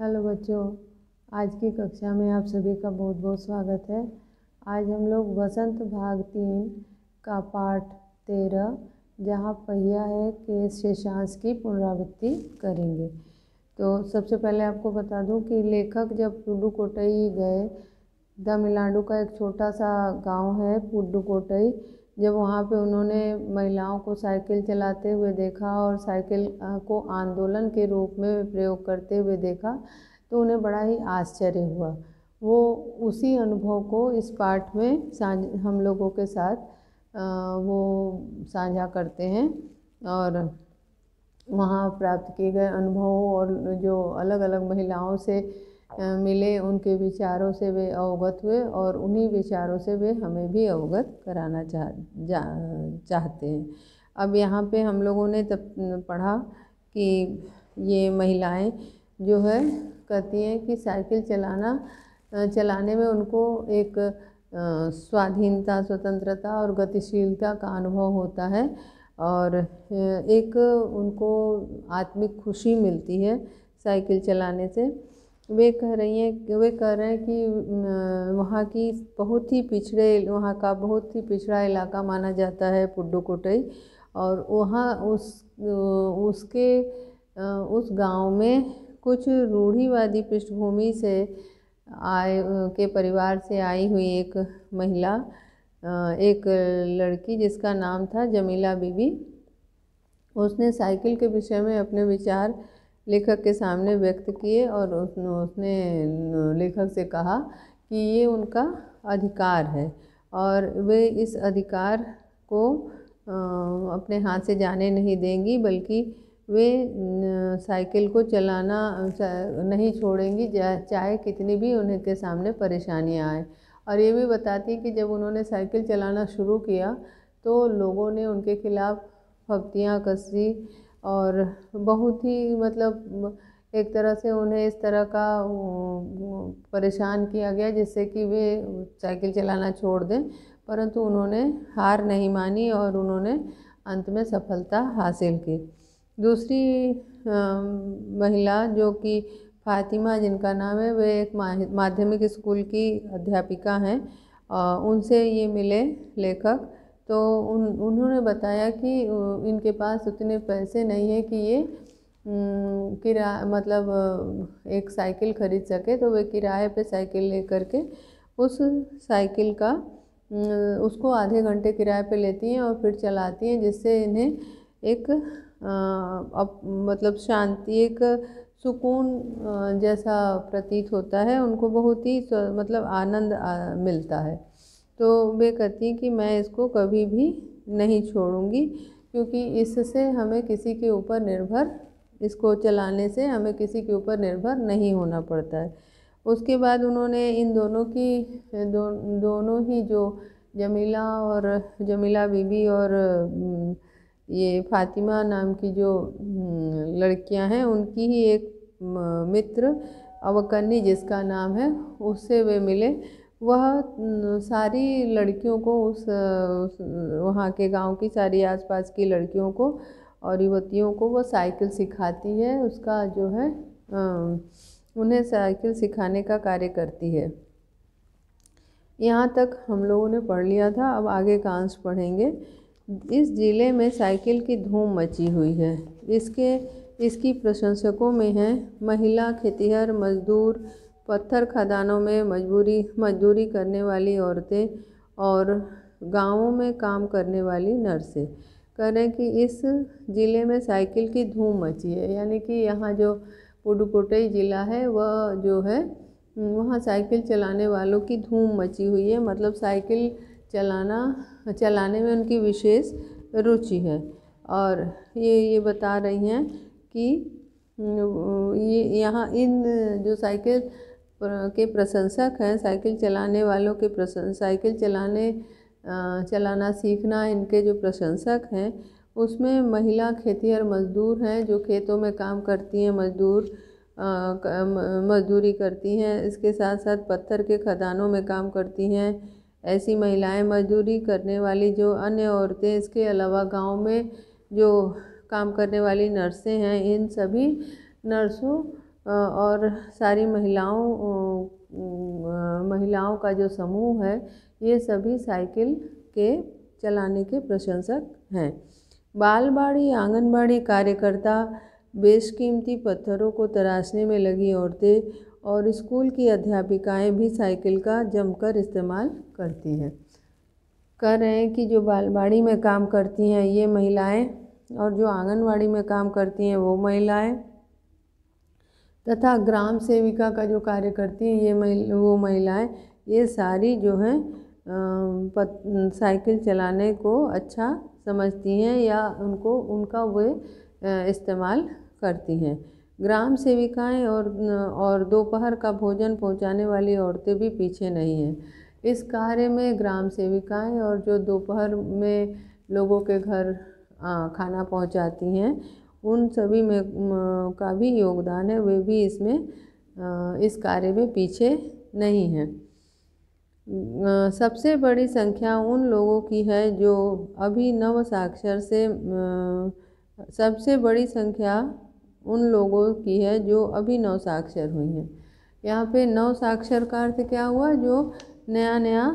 hello बच्चों आज की कक्षा में आप सभी का बहुत बहुत स्वागत है आज हम लोग वसंत भाग तीन का पाठ तेरह जहाँ पहिया है के शेषांश की पुनरावृत्ति करेंगे तो सबसे पहले आपको बता दूं कि लेखक जब पुडुकोटई गए तमिलनाडु का एक छोटा सा गांव है पुडुकोटई जब वहाँ पे उन्होंने महिलाओं को साइकिल चलाते हुए देखा और साइकिल को आंदोलन के रूप में प्रयोग करते हुए देखा तो उन्हें बड़ा ही आश्चर्य हुआ वो उसी अनुभव को इस पाठ में हम लोगों के साथ वो साझा करते हैं और वहाँ प्राप्त किए गए अनुभवों और जो अलग अलग महिलाओं से मिले उनके विचारों से वे अवगत हुए और उन्हीं विचारों से वे हमें भी अवगत कराना चाह जा चाहते हैं अब यहाँ पे हम लोगों ने तब पढ़ा कि ये महिलाएं जो है कहती हैं कि साइकिल चलाना चलाने में उनको एक स्वाधीनता स्वतंत्रता और गतिशीलता का अनुभव होता है और एक उनको आत्मिक खुशी मिलती है साइकिल चलाने से वे कह रही हैं वे कह रहे हैं कि वहाँ की बहुत ही पिछड़े वहाँ का बहुत ही पिछड़ा इलाका माना जाता है पुडुकोटई और वहाँ उस उसके उस गांव में कुछ रूढ़ीवादी पृष्ठभूमि से आए के परिवार से आई हुई एक महिला एक लड़की जिसका नाम था जमीला बीबी उसने साइकिल के विषय में अपने विचार लेखक के सामने व्यक्त किए और उसने लेखक से कहा कि ये उनका अधिकार है और वे इस अधिकार को अपने हाथ से जाने नहीं देंगी बल्कि वे साइकिल को चलाना नहीं छोड़ेंगी चाहे कितनी भी उन्हें के सामने परेशानियां आए और ये भी बताती कि जब उन्होंने साइकिल चलाना शुरू किया तो लोगों ने उनके खिलाफ़ फप्तियाँ कसी और बहुत ही मतलब एक तरह से उन्हें इस तरह का परेशान किया गया जिससे कि वे साइकिल चलाना छोड़ दें परंतु उन्होंने हार नहीं मानी और उन्होंने अंत में सफलता हासिल की दूसरी महिला जो कि फातिमा जिनका नाम है वे एक माध्यमिक स्कूल की अध्यापिका हैं उनसे ये मिले लेखक तो उन उन्होंने बताया कि इनके पास उतने पैसे नहीं है कि ये किरा मतलब एक साइकिल खरीद सके तो वे किराए पे साइकिल लेकर के उस साइकिल का उसको आधे घंटे किराए पे लेती हैं और फिर चलाती हैं जिससे इन्हें एक अब मतलब शांति एक सुकून जैसा प्रतीत होता है उनको बहुत ही मतलब आनंद मिलता है तो वे कहती कि मैं इसको कभी भी नहीं छोड़ूंगी क्योंकि इससे हमें किसी के ऊपर निर्भर इसको चलाने से हमें किसी के ऊपर निर्भर नहीं होना पड़ता है उसके बाद उन्होंने इन दोनों की दो, दोनों ही जो जमीला और जमीला बीबी और ये फातिमा नाम की जो लड़कियां हैं उनकी ही एक मित्र अवकन्नी जिसका नाम है उससे वे मिले वह सारी लड़कियों को उस, उस वहाँ के गांव की सारी आसपास की लड़कियों को और युवतियों को वह साइकिल सिखाती है उसका जो है उन्हें साइकिल सिखाने का कार्य करती है यहाँ तक हम लोगों ने पढ़ लिया था अब आगे का अंश पढ़ेंगे इस ज़िले में साइकिल की धूम मची हुई है इसके इसकी प्रशंसकों में हैं महिला खेतीहर मजदूर पत्थर खदानों में मजबूरी मजदूरी करने वाली औरतें और गाँवों में काम करने वाली नर्सें कह रहे हैं कि इस ज़िले में साइकिल की धूम मची है यानी कि यहाँ जो पुडुकोटई ज़िला है वह जो है वहाँ साइकिल चलाने वालों की धूम मची हुई है मतलब साइकिल चलाना चलाने में उनकी विशेष रुचि है और ये ये बता रही हैं कि ये यहाँ इन जो साइकिल के प्रशंसक हैं साइकिल चलाने वालों के प्रशंस साइकिल चलाने चलाना सीखना इनके जो प्रशंसक हैं उसमें महिला खेती और मजदूर हैं जो खेतों में काम करती हैं मजदूर मजदूरी करती हैं इसके साथ साथ पत्थर के खदानों में काम करती हैं ऐसी महिलाएं मजदूरी करने वाली जो अन्य औरतें इसके अलावा गांव में जो काम करने वाली नर्सें हैं इन सभी नर्सों और सारी महिलाओं महिलाओं का जो समूह है ये सभी साइकिल के चलाने के प्रशंसक हैं बालबाड़ी आंगनबाड़ी कार्यकर्ता बेशकीमती पत्थरों को तराशने में लगी औरतें और स्कूल की अध्यापिकाएं भी साइकिल का जमकर इस्तेमाल करती हैं कह रहे हैं कि जो बालबाड़ी में काम करती हैं ये महिलाएं और जो आंगनवाड़ी में काम करती हैं वो महिलाएं तथा ग्राम सेविका का जो कार्य करती हैं ये महिल वो महिलाएं ये सारी जो हैं साइकिल चलाने को अच्छा समझती हैं या उनको उनका वे इस्तेमाल करती हैं ग्राम सेविकाएं और और दोपहर का भोजन पहुंचाने वाली औरतें भी पीछे नहीं हैं इस कार्य में ग्राम सेविकाएं और जो दोपहर में लोगों के घर खाना पहुंचाती हैं उन सभी में का भी योगदान है वे भी इसमें इस कार्य में पीछे नहीं हैं सबसे बड़ी संख्या उन लोगों की है जो अभी नव साक्षर से सबसे बड़ी संख्या उन लोगों की है जो अभी नव साक्षर हुई हैं यहाँ पे नव साक्षर का अर्थ क्या हुआ जो नया नया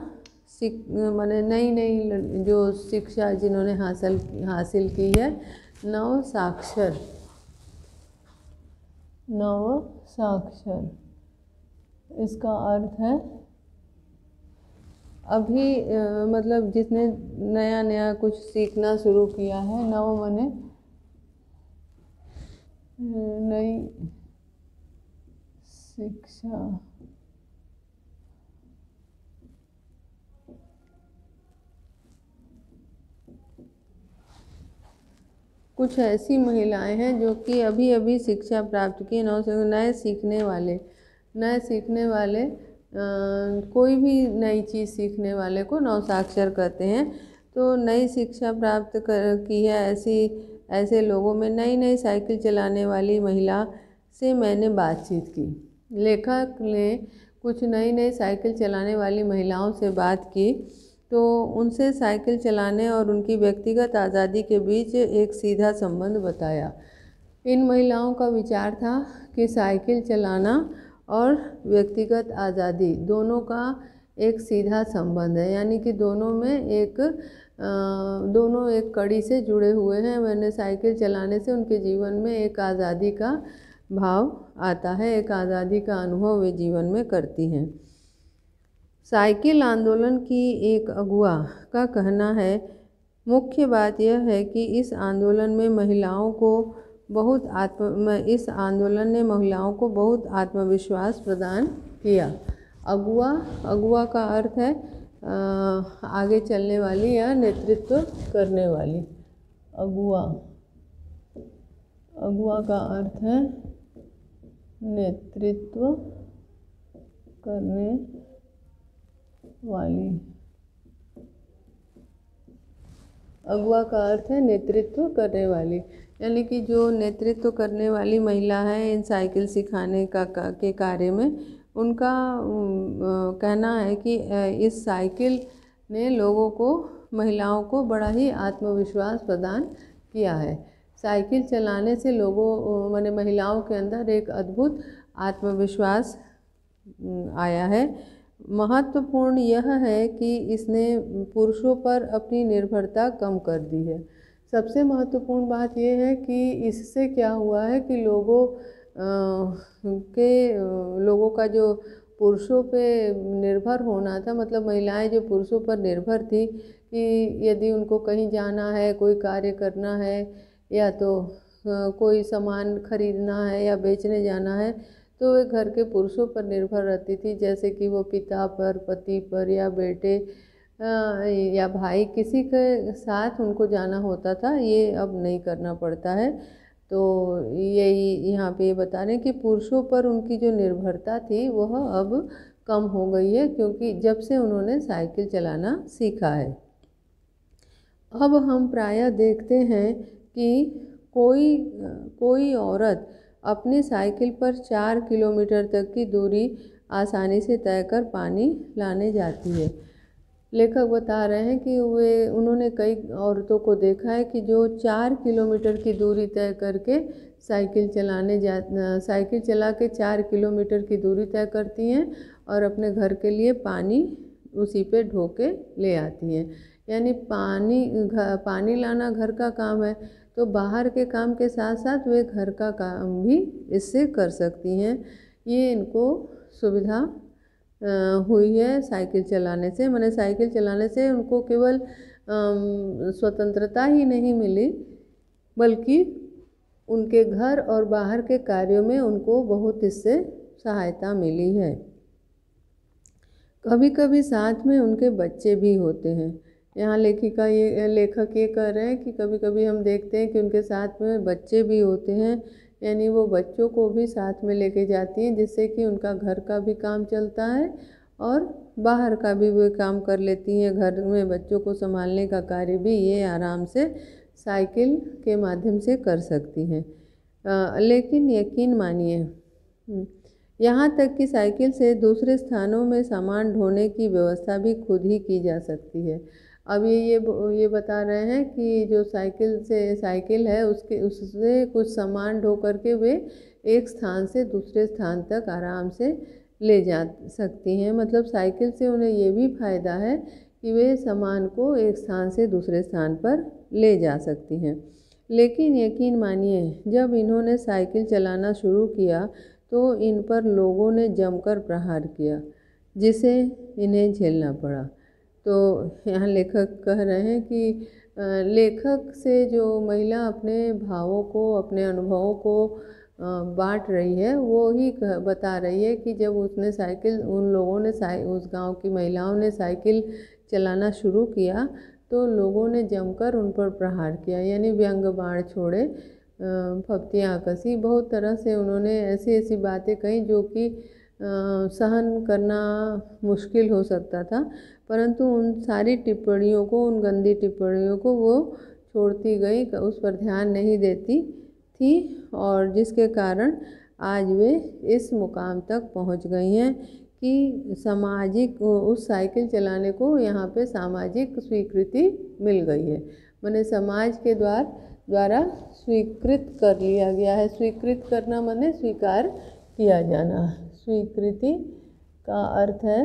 मैंने नई नई जो शिक्षा जिन्होंने हासिल हासिल की है नव साक्षर नव साक्षर इसका अर्थ है अभी मतलब जिसने नया नया कुछ सीखना शुरू किया है नव मैंने नई शिक्षा कुछ ऐसी महिलाएं हैं जो कि अभी अभी शिक्षा प्राप्त की नौ नए सीखने वाले नए सीखने वाले कोई भी नई चीज़ सीखने वाले को नौसाक्षर कहते हैं तो नई शिक्षा प्राप्त कर की है ऐसी ऐसे लोगों में नई नई साइकिल चलाने वाली महिला से मैंने बातचीत की लेखक ने कुछ नई नई साइकिल चलाने वाली महिलाओं से बात की तो उनसे साइकिल चलाने और उनकी व्यक्तिगत आज़ादी के बीच एक सीधा संबंध बताया इन महिलाओं का विचार था कि साइकिल चलाना और व्यक्तिगत आज़ादी दोनों का एक सीधा संबंध है यानी कि दोनों में एक दोनों एक कड़ी से जुड़े हुए हैं मैंने साइकिल चलाने से उनके जीवन में एक आज़ादी का भाव आता है एक आज़ादी का अनुभव वे जीवन में करती हैं साइकिल आंदोलन की एक अगुआ का कहना है मुख्य बात यह है कि इस आंदोलन में महिलाओं को बहुत आत्म इस आंदोलन ने महिलाओं को बहुत आत्मविश्वास प्रदान किया अगुआ अगुआ का अर्थ है आगे चलने वाली या नेतृत्व करने वाली अगुआ अगुआ का अर्थ है नेतृत्व करने वाली अगुआ का अर्थ है नेतृत्व करने वाली यानी कि जो नेतृत्व करने वाली महिला है इन साइकिल सिखाने का, का के कार्य में उनका कहना है कि इस साइकिल ने लोगों को महिलाओं को बड़ा ही आत्मविश्वास प्रदान किया है साइकिल चलाने से लोगों मैंने महिलाओं के अंदर एक अद्भुत आत्मविश्वास आया है महत्वपूर्ण यह है कि इसने पुरुषों पर अपनी निर्भरता कम कर दी है सबसे महत्वपूर्ण बात यह है कि इससे क्या हुआ है कि लोगों के लोगों का जो पुरुषों पे निर्भर होना था मतलब महिलाएं जो पुरुषों पर निर्भर थी कि यदि उनको कहीं जाना है कोई कार्य करना है या तो कोई सामान खरीदना है या बेचने जाना है तो वे घर के पुरुषों पर निर्भर रहती थी जैसे कि वो पिता पर पति पर या बेटे या भाई किसी के साथ उनको जाना होता था ये अब नहीं करना पड़ता है तो यही यहाँ पे ये बता रहे हैं कि पुरुषों पर उनकी जो निर्भरता थी वह अब कम हो गई है क्योंकि जब से उन्होंने साइकिल चलाना सीखा है अब हम प्रायः देखते हैं कि कोई कोई औरत अपने साइकिल पर चार किलोमीटर तक की दूरी आसानी से तय कर पानी लाने जाती है लेखक बता रहे हैं कि वे उन्होंने कई औरतों को देखा है कि जो चार किलोमीटर की दूरी तय करके साइकिल चलाने जा साइकिल चला के चार किलोमीटर की दूरी तय करती हैं और अपने घर के लिए पानी उसी पे ढो के ले आती हैं यानी पानी घ, पानी लाना घर का काम है तो बाहर के काम के साथ साथ वे घर का काम भी इससे कर सकती हैं ये इनको सुविधा हुई है साइकिल चलाने से मैंने साइकिल चलाने से उनको केवल स्वतंत्रता ही नहीं मिली बल्कि उनके घर और बाहर के कार्यों में उनको बहुत इससे सहायता मिली है कभी कभी साथ में उनके बच्चे भी होते हैं यहाँ लेखिका ये लेखक ये कह रहे हैं कि कभी कभी हम देखते हैं कि उनके साथ में बच्चे भी होते हैं यानी वो बच्चों को भी साथ में लेके जाती हैं जिससे कि उनका घर का भी काम चलता है और बाहर का भी वे काम कर लेती हैं घर में बच्चों को संभालने का कार्य भी ये आराम से साइकिल के माध्यम से कर सकती हैं लेकिन यकीन मानिए हम्म, यहाँ तक कि साइकिल से दूसरे स्थानों में सामान ढोने की व्यवस्था भी खुद ही की जा सकती है अब ये ये ये बता रहे हैं कि जो साइकिल से साइकिल है उसके उससे कुछ सामान ढो करके वे एक स्थान से दूसरे स्थान तक आराम से ले जा सकती हैं मतलब साइकिल से उन्हें ये भी फायदा है कि वे सामान को एक स्थान से दूसरे स्थान पर ले जा सकती हैं लेकिन यकीन मानिए जब इन्होंने साइकिल चलाना शुरू किया तो इन पर लोगों ने जमकर प्रहार किया जिसे इन्हें झेलना पड़ा तो यहाँ लेखक कह रहे हैं कि लेखक से जो महिला अपने भावों को अपने अनुभवों को बांट रही है वो ही बता रही है कि जब उसने साइकिल उन लोगों ने उस गांव की महिलाओं ने साइकिल चलाना शुरू किया तो लोगों ने जमकर उन पर प्रहार किया यानी व्यंग बाण छोड़े फप्तियाँ कसी बहुत तरह से उन्होंने ऐसी ऐसी बातें कही जो कि सहन करना मुश्किल हो सकता था परंतु उन सारी टिप्पणियों को उन गंदी टिप्पणियों को वो छोड़ती गई उस पर ध्यान नहीं देती थी और जिसके कारण आज वे इस मुकाम तक पहुंच गई हैं कि सामाजिक उस साइकिल चलाने को यहाँ पे सामाजिक स्वीकृति मिल गई है मैंने समाज के द्वार द्वारा स्वीकृत कर लिया गया है स्वीकृत करना मैंने स्वीकार किया जाना स्वीकृति का अर्थ है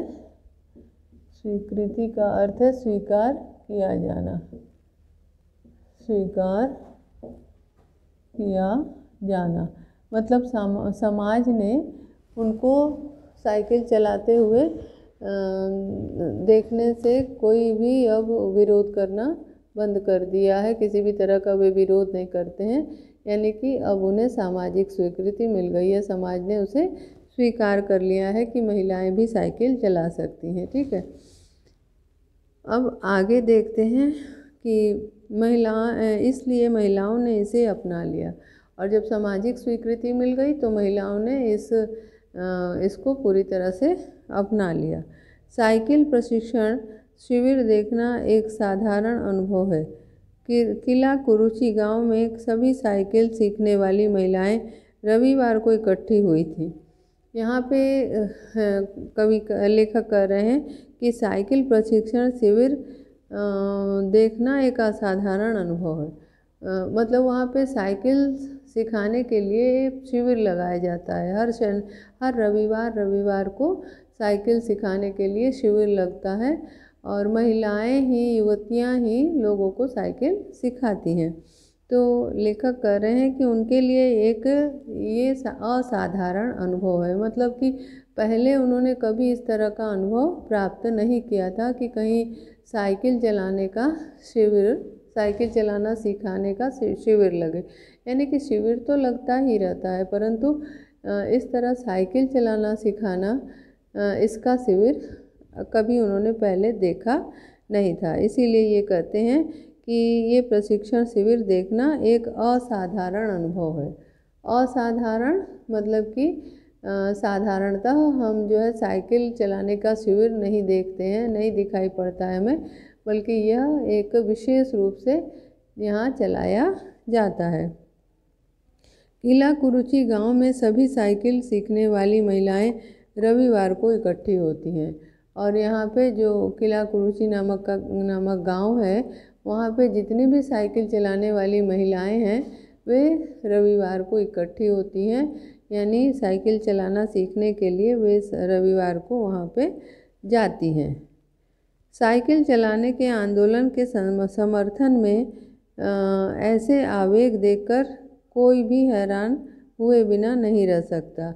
स्वीकृति का अर्थ है स्वीकार किया जाना स्वीकार किया जाना मतलब सम, समाज ने उनको साइकिल चलाते हुए देखने से कोई भी अब विरोध करना बंद कर दिया है किसी भी तरह का वे विरोध नहीं करते हैं यानी कि अब उन्हें सामाजिक स्वीकृति मिल गई है समाज ने उसे स्वीकार कर लिया है कि महिलाएं भी साइकिल चला सकती हैं ठीक है अब आगे देखते हैं कि महिला इसलिए महिलाओं ने इसे अपना लिया और जब सामाजिक स्वीकृति मिल गई तो महिलाओं ने इस इसको पूरी तरह से अपना लिया साइकिल प्रशिक्षण शिविर देखना एक साधारण अनुभव है कि किला कुरुची गांव में सभी साइकिल सीखने वाली महिलाएं रविवार को इकट्ठी हुई थी यहाँ पे कवि लेखक कह रहे हैं कि साइकिल प्रशिक्षण शिविर देखना एक असाधारण अनुभव है मतलब वहाँ पे साइकिल सिखाने के लिए शिविर लगाया जाता है हर शन हर रविवार रविवार को साइकिल सिखाने के लिए शिविर लगता है और महिलाएं ही युवतियां ही लोगों को साइकिल सिखाती हैं तो लेखक कह रहे हैं कि उनके लिए एक ये असाधारण अनुभव है मतलब कि पहले उन्होंने कभी इस तरह का अनुभव प्राप्त नहीं किया था कि कहीं साइकिल चलाने का शिविर साइकिल चलाना सिखाने का शिविर लगे यानी कि शिविर तो लगता ही रहता है परंतु इस तरह साइकिल चलाना सिखाना इसका शिविर कभी उन्होंने पहले देखा नहीं था इसीलिए ये कहते हैं कि ये प्रशिक्षण शिविर देखना एक असाधारण अनुभव है असाधारण मतलब कि साधारणतः हम जो है साइकिल चलाने का शिविर नहीं देखते हैं नहीं दिखाई पड़ता है हमें बल्कि यह एक विशेष रूप से यहाँ चलाया जाता है किला कुरुची गांव में सभी साइकिल सीखने वाली महिलाएं रविवार को इकट्ठी होती हैं और यहाँ पे जो किला कुरुची नामक का नामक गांव है वहाँ पे जितनी भी साइकिल चलाने वाली महिलाएं हैं वे रविवार को इकट्ठी होती हैं यानी साइकिल चलाना सीखने के लिए वे रविवार को वहाँ पे जाती हैं साइकिल चलाने के आंदोलन के समर्थन में ऐसे आवेग देखकर कोई भी हैरान हुए बिना नहीं रह सकता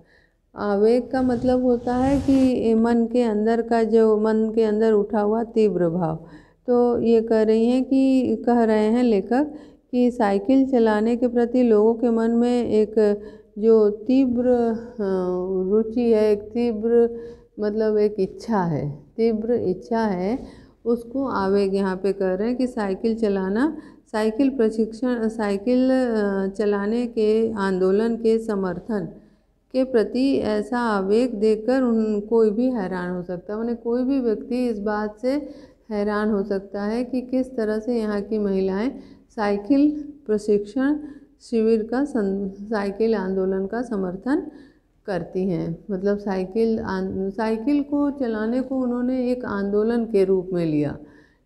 आवेग का मतलब होता है कि मन के अंदर का जो मन के अंदर उठा हुआ तीव्र भाव तो ये कह रही हैं कि कह रहे हैं लेखक कि साइकिल चलाने के प्रति लोगों के मन में एक जो तीव्र रुचि है एक तीव्र मतलब एक इच्छा है तीव्र इच्छा है उसको आवेग यहाँ पे कह रहे हैं कि साइकिल चलाना साइकिल प्रशिक्षण साइकिल चलाने के आंदोलन के समर्थन के प्रति ऐसा आवेग देकर उन कोई भी हैरान हो सकता है उन्हें कोई भी व्यक्ति इस बात से हैरान हो सकता है कि किस तरह से यहाँ की महिलाएं साइकिल प्रशिक्षण शिविर का साइकिल आंदोलन का समर्थन करती हैं मतलब साइकिल साइकिल को चलाने को उन्होंने एक आंदोलन के रूप में लिया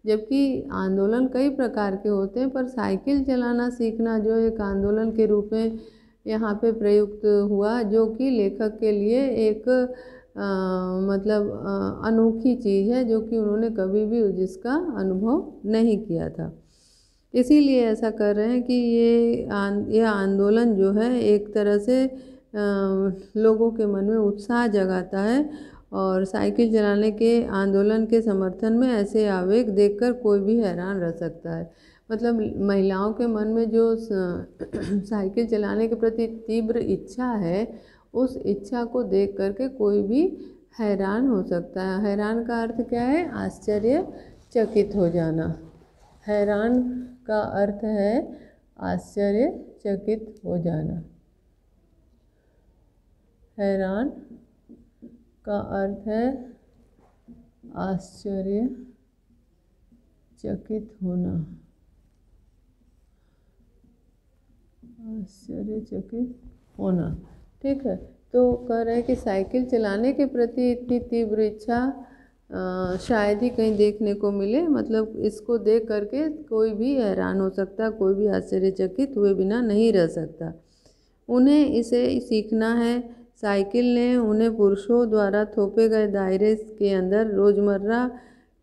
जबकि आंदोलन कई प्रकार के होते हैं पर साइकिल चलाना सीखना जो एक आंदोलन के रूप में यहाँ पे प्रयुक्त हुआ जो कि लेखक के लिए एक मतलब अनोखी चीज़ है जो कि उन्होंने कभी भी जिसका अनुभव नहीं किया था इसीलिए ऐसा कर रहे हैं कि ये आन, ये आंदोलन जो है एक तरह से लोगों के मन में उत्साह जगाता है और साइकिल चलाने के आंदोलन के समर्थन में ऐसे आवेग देखकर कोई भी हैरान रह सकता है मतलब महिलाओं के मन में जो साइकिल चलाने के प्रति तीव्र इच्छा है उस इच्छा को देख करके कोई भी हैरान हो सकता है हैरान का अर्थ क्या है आश्चर्य चकित हो जाना हैरान का अर्थ है आश्चर्य चकित हो जाना हैरान का अर्थ है आश्चर्य चकित होना आश्चर्यचकित होना ठीक है तो कह रहे हैं कि साइकिल चलाने के प्रति इतनी तीव्र इच्छा शायद ही कहीं देखने को मिले मतलब इसको देख करके कोई भी हैरान हो सकता कोई भी आश्चर्यचकित हुए बिना नहीं रह सकता उन्हें इसे सीखना है साइकिल ने उन्हें पुरुषों द्वारा थोपे गए दायरे के अंदर रोज़मर्रा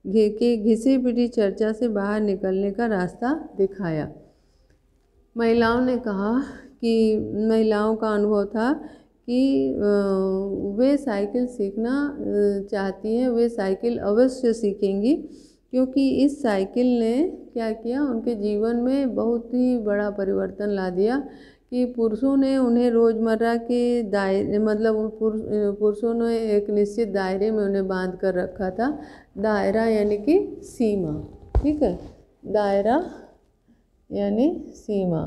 घे के घिसी पिटी चर्चा से बाहर निकलने का रास्ता दिखाया महिलाओं ने कहा की महिलाओं का अनुभव था कि वे साइकिल सीखना चाहती हैं वे साइकिल अवश्य सीखेंगी क्योंकि इस साइकिल ने क्या किया उनके जीवन में बहुत ही बड़ा परिवर्तन ला दिया कि पुरुषों ने उन्हें रोज़मर्रा के दायरे मतलब पुरुषों ने एक निश्चित दायरे में उन्हें बांध कर रखा था दायरा यानी कि सीमा ठीक है दायरा यानी सीमा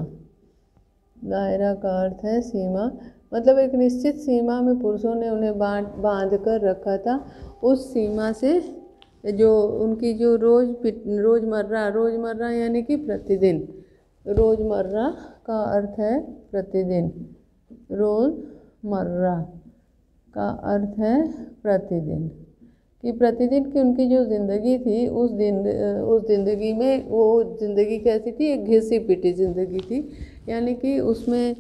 दायरा का अर्थ है सीमा मतलब एक निश्चित सीमा में पुरुषों ने उन्हें बांध बांध कर रखा था उस सीमा से जो उनकी जो रोज रोज़मर्रा रोज़मर्रा यानी कि प्रतिदिन रोज़मर्रा का अर्थ है प्रतिदिन रोज़मर्रा का अर्थ है प्रतिदिन कि प्रतिदिन की उनकी जो ज़िंदगी थी उस दिन उस ज़िंदगी में वो ज़िंदगी कैसी थी एक घिसी पिटी ज़िंदगी थी यानी कि उसमें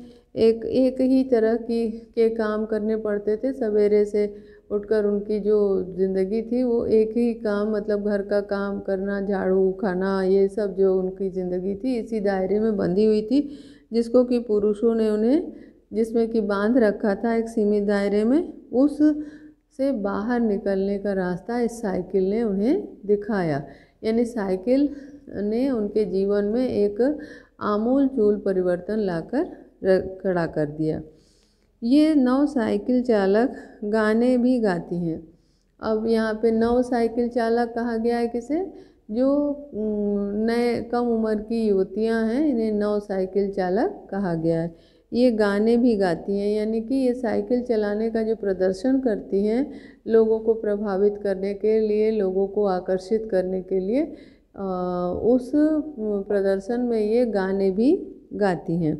एक एक ही तरह की के काम करने पड़ते थे सवेरे से उठकर उनकी जो ज़िंदगी थी वो एक ही काम मतलब घर का काम करना झाड़ू खाना ये सब जो उनकी ज़िंदगी थी इसी दायरे में बंधी हुई थी जिसको कि पुरुषों ने उन्हें जिसमें कि बांध रखा था एक सीमित दायरे में उस से बाहर निकलने का रास्ता इस साइकिल ने उन्हें दिखाया यानी साइकिल ने उनके जीवन में एक आमूल चूल परिवर्तन लाकर खड़ा कर दिया ये नौ साइकिल चालक गाने भी गाती हैं अब यहाँ पे नौ साइकिल चालक कहा गया है किसे जो नए कम उम्र की युवतियाँ हैं इन्हें नौ साइकिल चालक कहा गया है ये गाने भी गाती हैं यानी कि ये साइकिल चलाने का जो प्रदर्शन करती हैं लोगों को प्रभावित करने के लिए लोगों को आकर्षित करने के लिए उस प्रदर्शन में ये गाने भी गाती हैं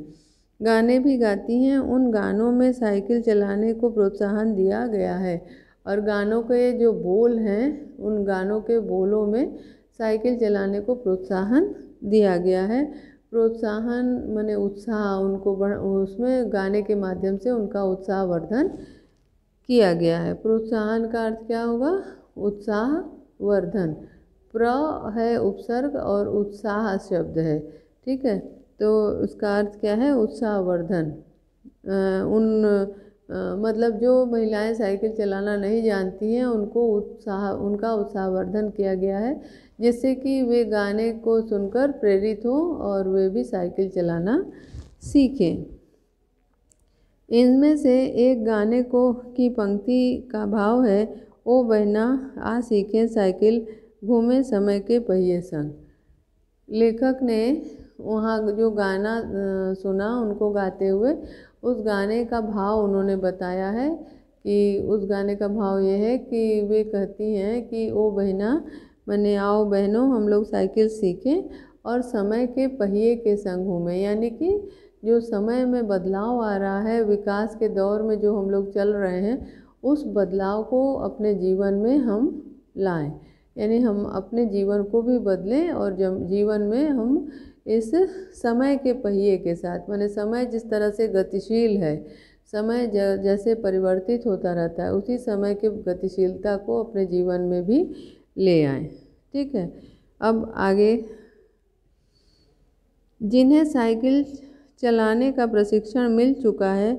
गाने भी गाती हैं उन गानों में साइकिल चलाने को प्रोत्साहन दिया गया है और गानों के जो बोल हैं उन गानों के बोलों में साइकिल चलाने को प्रोत्साहन दिया गया है प्रोत्साहन मैंने उत्साह उनको बढ़ उसमें गाने के माध्यम से उनका उत्साह वर्धन किया गया है प्रोत्साहन का अर्थ क्या होगा उत्साह वर्धन प्र है उपसर्ग और उत्साह शब्द है ठीक है तो उसका अर्थ क्या है उत्साहवर्धन उन आ, मतलब जो महिलाएं साइकिल चलाना नहीं जानती हैं उनको उत्साह उनका उत्साहवर्धन किया गया है जिससे कि वे गाने को सुनकर प्रेरित हों और वे भी साइकिल चलाना सीखें इनमें से एक गाने को की पंक्ति का भाव है ओ बहना आ सीखें साइकिल घूमे समय के पहिए संग लेखक ने वहाँ जो गाना सुना उनको गाते हुए उस गाने का भाव उन्होंने बताया है कि उस गाने का भाव ये है कि वे कहती हैं कि ओ बहना मैंने आओ बहनों हम लोग साइकिल सीखें और समय के पहिए के संग घूमें यानी कि जो समय में बदलाव आ रहा है विकास के दौर में जो हम लोग चल रहे हैं उस बदलाव को अपने जीवन में हम लाएं यानी हम अपने जीवन को भी बदलें और जब जीवन में हम इस समय के पहिए के साथ माने समय जिस तरह से गतिशील है समय जैसे परिवर्तित होता रहता है उसी समय के गतिशीलता को अपने जीवन में भी ले आए ठीक है अब आगे जिन्हें साइकिल चलाने का प्रशिक्षण मिल चुका है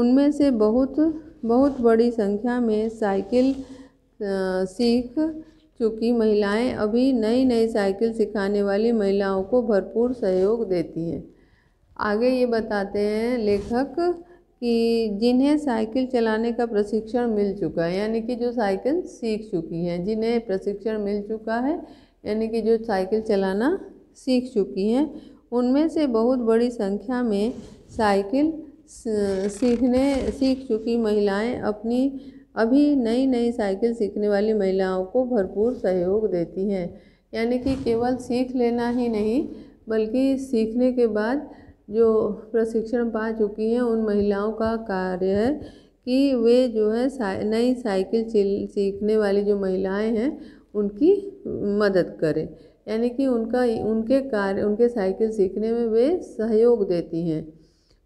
उनमें से बहुत बहुत बड़ी संख्या में साइकिल सीख क्योंकि महिलाएं अभी नई नई साइकिल सिखाने वाली महिलाओं को भरपूर सहयोग देती हैं आगे ये बताते हैं लेखक कि जिन्हें साइकिल चलाने का प्रशिक्षण मिल चुका है यानी कि जो साइकिल सीख चुकी हैं जिन्हें प्रशिक्षण मिल चुका है यानी कि जो साइकिल चलाना सीख चुकी हैं उनमें से बहुत बड़ी संख्या में साइकिल सीखने सीख चुकी महिलाएं अपनी अभी नई नई साइकिल सीखने वाली महिलाओं को भरपूर सहयोग देती हैं यानी कि केवल सीख लेना ही नहीं बल्कि सीखने के बाद जो प्रशिक्षण पा चुकी हैं उन महिलाओं का कार्य है कि वे जो है सा, नई साइकिल सीखने वाली जो महिलाएं हैं उनकी मदद करें यानी कि उनका उनके कार्य उनके साइकिल सीखने में वे सहयोग देती हैं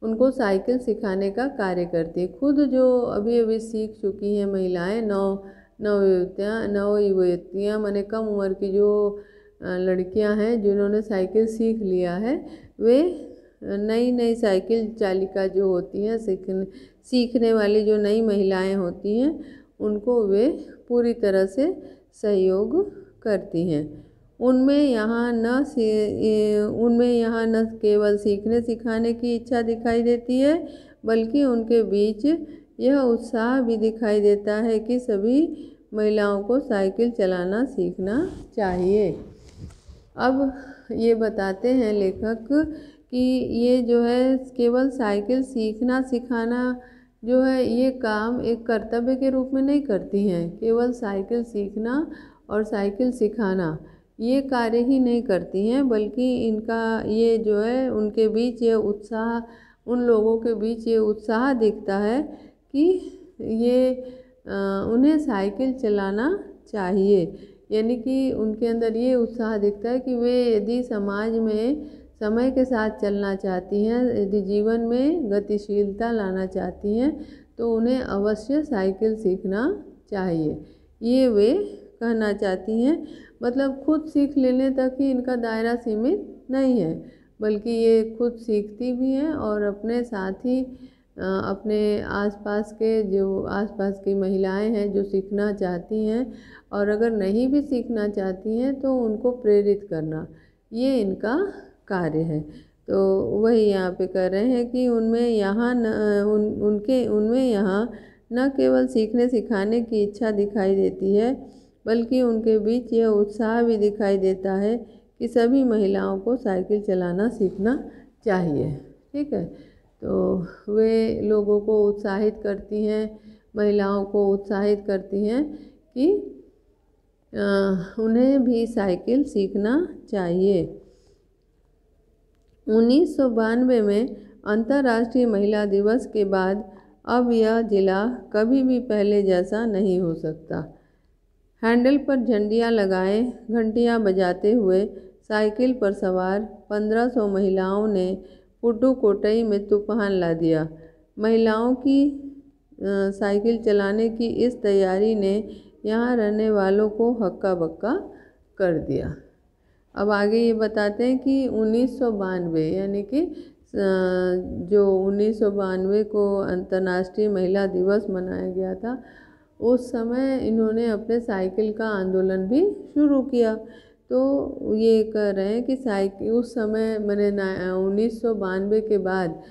उनको साइकिल सिखाने का कार्य करती है खुद जो अभी अभी सीख चुकी हैं महिलाएं नौ नवयुवतियाँ नवयुवतियाँ मैंने कम उम्र की जो लड़कियां हैं जिन्होंने साइकिल सीख लिया है वे नई नई साइकिल चालिका जो होती हैं सीखने सीखने वाली जो नई महिलाएं होती हैं उनको वे पूरी तरह से सहयोग करती हैं उनमें यहाँ न उनमें यहाँ न केवल सीखने सिखाने की इच्छा दिखाई देती है बल्कि उनके बीच यह उत्साह भी दिखाई देता है कि सभी महिलाओं को साइकिल चलाना सीखना चाहिए अब ये बताते हैं लेखक कि ये जो है केवल साइकिल सीखना सिखाना जो है ये काम एक कर्तव्य के रूप में नहीं करती हैं केवल साइकिल सीखना और साइकिल सिखाना ये कार्य ही नहीं करती हैं बल्कि इनका ये जो है उनके बीच ये उत्साह उन लोगों के बीच ये उत्साह दिखता है कि ये उन्हें साइकिल चलाना चाहिए यानी कि उनके अंदर ये उत्साह दिखता है कि वे यदि समाज में समय के साथ चलना चाहती हैं यदि जीवन में गतिशीलता लाना चाहती हैं तो उन्हें अवश्य साइकिल सीखना चाहिए ये वे कहना चाहती हैं मतलब खुद सीख लेने तक ही इनका दायरा सीमित नहीं है बल्कि ये खुद सीखती भी हैं और अपने साथ ही अपने आसपास के जो आसपास की महिलाएं हैं जो सीखना चाहती हैं और अगर नहीं भी सीखना चाहती हैं तो उनको प्रेरित करना ये इनका कार्य है तो वही यहाँ पे कर रहे हैं कि उनमें यहाँ न उन उनके उनमें यहाँ न केवल सीखने सिखाने की इच्छा दिखाई देती है बल्कि उनके बीच यह उत्साह भी दिखाई देता है कि सभी महिलाओं को साइकिल चलाना सीखना चाहिए ठीक है तो वे लोगों को उत्साहित करती हैं महिलाओं को उत्साहित करती हैं कि उन्हें भी साइकिल सीखना चाहिए उन्नीस में अंतर्राष्ट्रीय महिला दिवस के बाद अब यह ज़िला कभी भी पहले जैसा नहीं हो सकता हैंडल पर झंडियां लगाए घंटियां बजाते हुए साइकिल पर सवार 1500 महिलाओं ने पुडुकोटई में तूफान ला दिया महिलाओं की साइकिल चलाने की इस तैयारी ने यहाँ रहने वालों को हक्का बक्का कर दिया अब आगे ये बताते हैं कि उन्नीस यानी कि जो उन्नीस को अंतर्राष्ट्रीय महिला दिवस मनाया गया था उस समय इन्होंने अपने साइकिल का आंदोलन भी शुरू किया तो ये कह रहे हैं कि साइकिल उस समय मैंने उन्नीस के बाद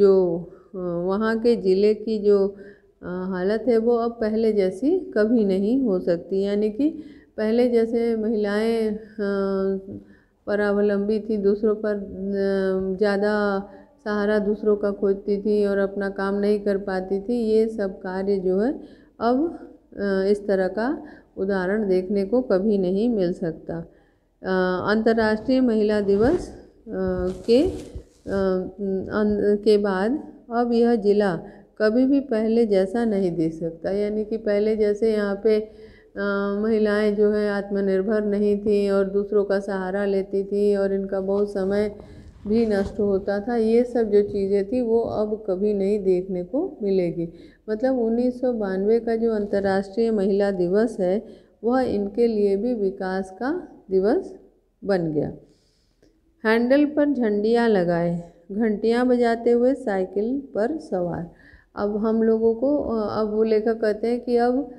जो वहाँ के ज़िले की जो हालत है वो अब पहले जैसी कभी नहीं हो सकती यानी कि पहले जैसे महिलाएं परावलंबी थी दूसरों पर ज़्यादा सहारा दूसरों का खोजती थी और अपना काम नहीं कर पाती थी ये सब कार्य जो है अब इस तरह का उदाहरण देखने को कभी नहीं मिल सकता अंतर्राष्ट्रीय महिला दिवस के अं, के बाद अब यह ज़िला कभी भी पहले जैसा नहीं दे सकता यानी कि पहले जैसे यहाँ पे महिलाएं जो है आत्मनिर्भर नहीं थी और दूसरों का सहारा लेती थी और इनका बहुत समय भी नष्ट होता था ये सब जो चीज़ें थी वो अब कभी नहीं देखने को मिलेगी मतलब उन्नीस का जो अंतर्राष्ट्रीय महिला दिवस है वह इनके लिए भी विकास का दिवस बन गया हैंडल पर झंडियाँ लगाए घंटियाँ बजाते हुए साइकिल पर सवार अब हम लोगों को अब वो लेखक कहते हैं कि अब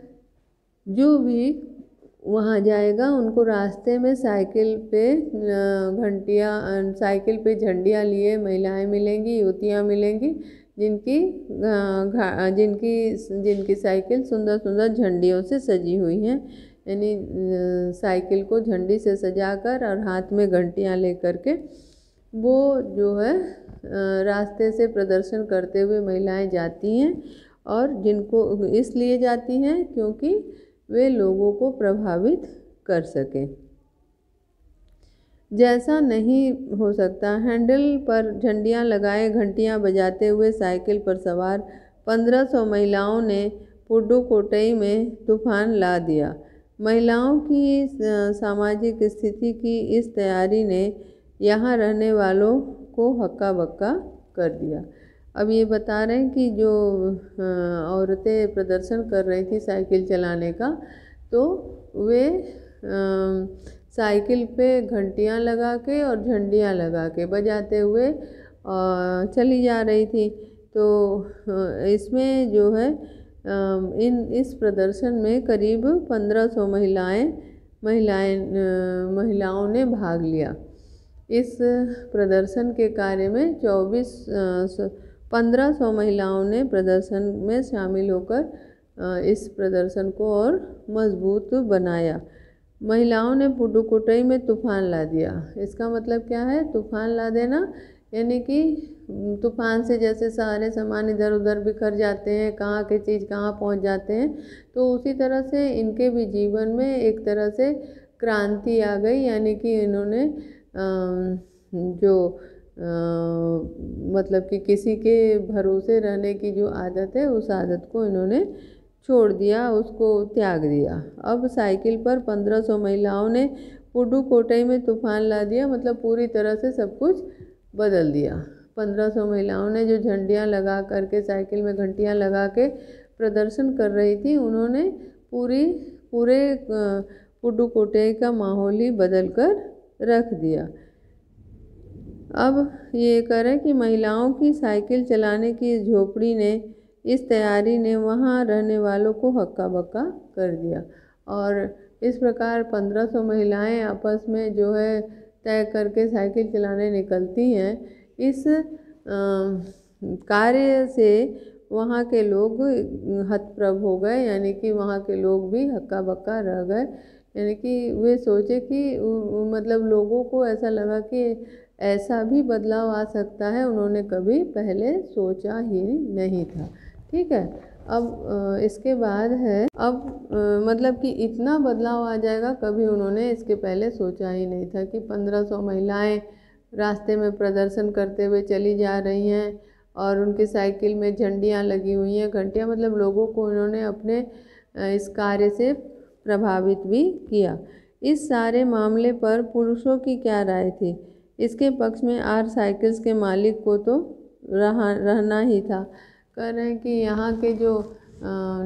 जो भी वहाँ जाएगा उनको रास्ते में साइकिल पे घंटियाँ साइकिल पे झंडियाँ लिए महिलाएं मिलेंगी युवतियाँ मिलेंगी जिनकी जिनकी जिनकी साइकिल सुंदर सुंदर झंडियों से सजी हुई हैं यानी साइकिल को झंडी से सजाकर और हाथ में घंटियाँ लेकर के वो जो है रास्ते से प्रदर्शन करते हुए महिलाएं जाती हैं और जिनको इसलिए जाती हैं क्योंकि वे लोगों को प्रभावित कर सकें जैसा नहीं हो सकता हैंडल पर झंडियां लगाए घंटियां बजाते हुए साइकिल पर सवार 1500 महिलाओं ने पुडुकोटई में तूफान ला दिया महिलाओं की सामाजिक स्थिति की इस तैयारी ने यहाँ रहने वालों को हक्का बक्का कर दिया अब ये बता रहे हैं कि जो औरतें प्रदर्शन कर रही थी साइकिल चलाने का तो वे साइकिल पे घंटियाँ लगा के और झंडियाँ लगा के बजाते हुए चली जा रही थी तो इसमें जो है इन इस प्रदर्शन में करीब 1500 महिलाएं महिलाएं महिलाओं ने भाग लिया इस प्रदर्शन के कार्य में 24 1500 महिलाओं ने प्रदर्शन में शामिल होकर इस प्रदर्शन को और मजबूत बनाया महिलाओं ने पुडुकोटई में तूफान ला दिया इसका मतलब क्या है तूफान ला देना यानी कि तूफान से जैसे सारे सामान इधर उधर बिखर जाते हैं कहाँ के चीज़ कहाँ पहुँच जाते हैं तो उसी तरह से इनके भी जीवन में एक तरह से क्रांति आ गई यानी कि इन्होंने जो मतलब कि किसी के भरोसे रहने की जो आदत है उस आदत को इन्होंने छोड़ दिया उसको त्याग दिया अब साइकिल पर 1500 महिलाओं ने पुडुकोटई में तूफान ला दिया मतलब पूरी तरह से सब कुछ बदल दिया 1500 महिलाओं ने जो झंडियाँ लगा करके साइकिल में घंटियाँ लगा के प्रदर्शन कर रही थी उन्होंने पूरी पूरे पुडुकोटई का माहौल ही बदल कर रख दिया अब ये करें कि महिलाओं की साइकिल चलाने की झोपड़ी ने इस तैयारी ने वहाँ रहने वालों को हक्का बक्का कर दिया और इस प्रकार 1500 महिलाएं आपस में जो है तय करके साइकिल चलाने निकलती हैं इस कार्य से वहाँ के लोग हतप्रभ हो गए यानी कि वहाँ के लोग भी हक्का बक्का रह गए यानी कि वे सोचे कि मतलब लोगों को ऐसा लगा कि ऐसा भी बदलाव आ सकता है उन्होंने कभी पहले सोचा ही नहीं था ठीक है अब इसके बाद है अब मतलब कि इतना बदलाव आ जाएगा कभी उन्होंने इसके पहले सोचा ही नहीं था कि 1500 महिलाएं रास्ते में प्रदर्शन करते हुए चली जा रही हैं और उनकी साइकिल में झंडियाँ लगी हुई हैं घंटियाँ मतलब लोगों को उन्होंने अपने इस कार्य से प्रभावित भी किया इस सारे मामले पर पुरुषों की क्या राय थी इसके पक्ष में आर साइकिल्स के मालिक को तो रहा रहना ही था कह रहे हैं कि यहाँ के जो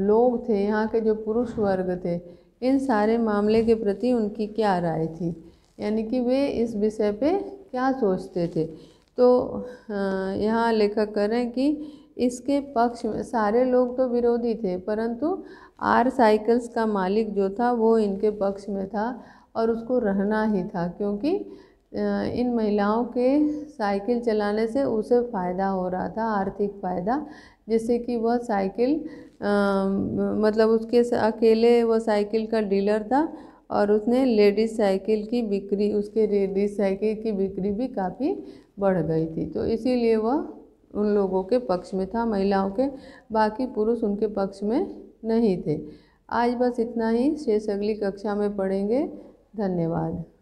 लोग थे यहाँ के जो पुरुष वर्ग थे इन सारे मामले के प्रति उनकी क्या राय थी यानी कि वे इस विषय पे क्या सोचते थे तो यहाँ लेखक रहे हैं कि इसके पक्ष में सारे लोग तो विरोधी थे परंतु आर साइकिल्स का मालिक जो था वो इनके पक्ष में था और उसको रहना ही था क्योंकि इन महिलाओं के साइकिल चलाने से उसे फ़ायदा हो रहा था आर्थिक फ़ायदा जैसे कि वह साइकिल मतलब उसके अकेले वह साइकिल का डीलर था और उसने लेडीज़ साइकिल की बिक्री उसके लेडीज़ साइकिल की बिक्री भी काफ़ी बढ़ गई थी तो इसीलिए वह उन लोगों के पक्ष में था महिलाओं के बाकी पुरुष उनके पक्ष में नहीं थे आज बस इतना ही शेष अगली कक्षा में पढ़ेंगे धन्यवाद